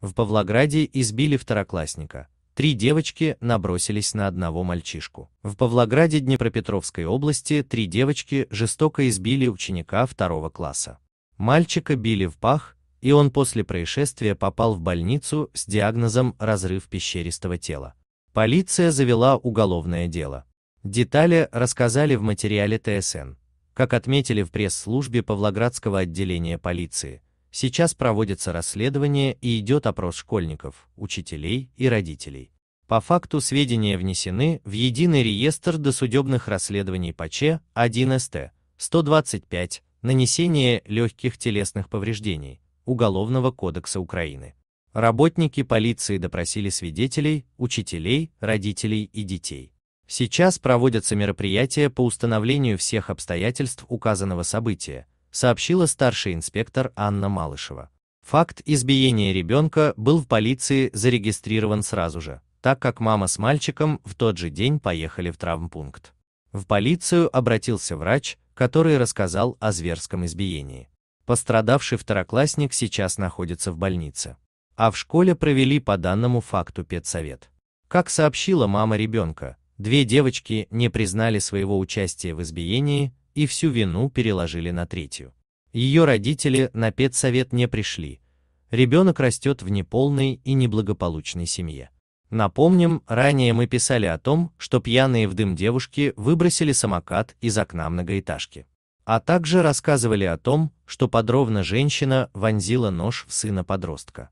В Павлограде избили второклассника. Три девочки набросились на одного мальчишку. В Павлограде Днепропетровской области три девочки жестоко избили ученика второго класса. Мальчика били в пах, и он после происшествия попал в больницу с диагнозом разрыв пещеристого тела. Полиция завела уголовное дело. Детали рассказали в материале ТСН. Как отметили в пресс-службе Павлоградского отделения полиции, Сейчас проводится расследование и идет опрос школьников, учителей и родителей. По факту сведения внесены в единый реестр досудебных расследований по Ч 1 СТ 125 «Нанесение легких телесных повреждений» Уголовного кодекса Украины. Работники полиции допросили свидетелей, учителей, родителей и детей. Сейчас проводятся мероприятия по установлению всех обстоятельств указанного события, сообщила старший инспектор Анна Малышева. Факт избиения ребенка был в полиции зарегистрирован сразу же, так как мама с мальчиком в тот же день поехали в травмпункт. В полицию обратился врач, который рассказал о зверском избиении. Пострадавший второклассник сейчас находится в больнице. А в школе провели по данному факту педсовет. Как сообщила мама ребенка, две девочки не признали своего участия в избиении, и всю вину переложили на третью. Ее родители на педсовет не пришли. Ребенок растет в неполной и неблагополучной семье. Напомним, ранее мы писали о том, что пьяные в дым девушки выбросили самокат из окна многоэтажки. А также рассказывали о том, что подробно женщина вонзила нож в сына подростка.